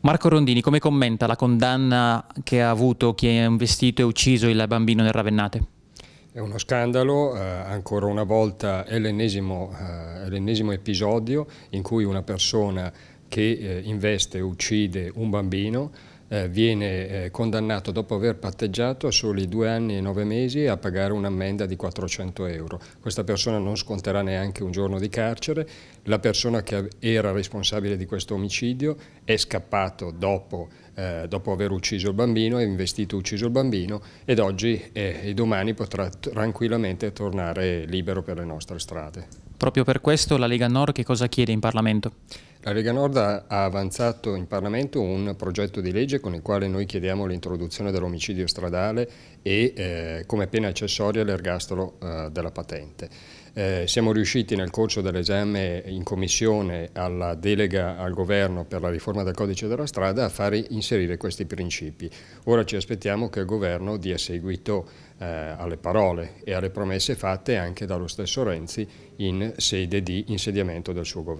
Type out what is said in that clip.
Marco Rondini, come commenta la condanna che ha avuto chi ha investito e ucciso il bambino nel Ravennate? È uno scandalo, eh, ancora una volta è l'ennesimo eh, episodio in cui una persona che eh, investe e uccide un bambino eh, viene eh, condannato dopo aver patteggiato a soli due anni e nove mesi a pagare un'ammenda di 400 euro. Questa persona non sconterà neanche un giorno di carcere, la persona che era responsabile di questo omicidio è scappato dopo, eh, dopo aver ucciso il bambino, è investito e ucciso il bambino ed oggi eh, e domani potrà tranquillamente tornare libero per le nostre strade. Proprio per questo la Lega Nord che cosa chiede in Parlamento? La Lega Nord ha avanzato in Parlamento un progetto di legge con il quale noi chiediamo l'introduzione dell'omicidio stradale e eh, come pena accessoria l'ergastolo eh, della patente. Eh, siamo riusciti nel corso dell'esame in commissione alla delega al governo per la riforma del codice della strada a far inserire questi principi. Ora ci aspettiamo che il governo dia seguito eh, alle parole e alle promesse fatte anche dallo stesso Renzi in sede di insediamento del suo governo.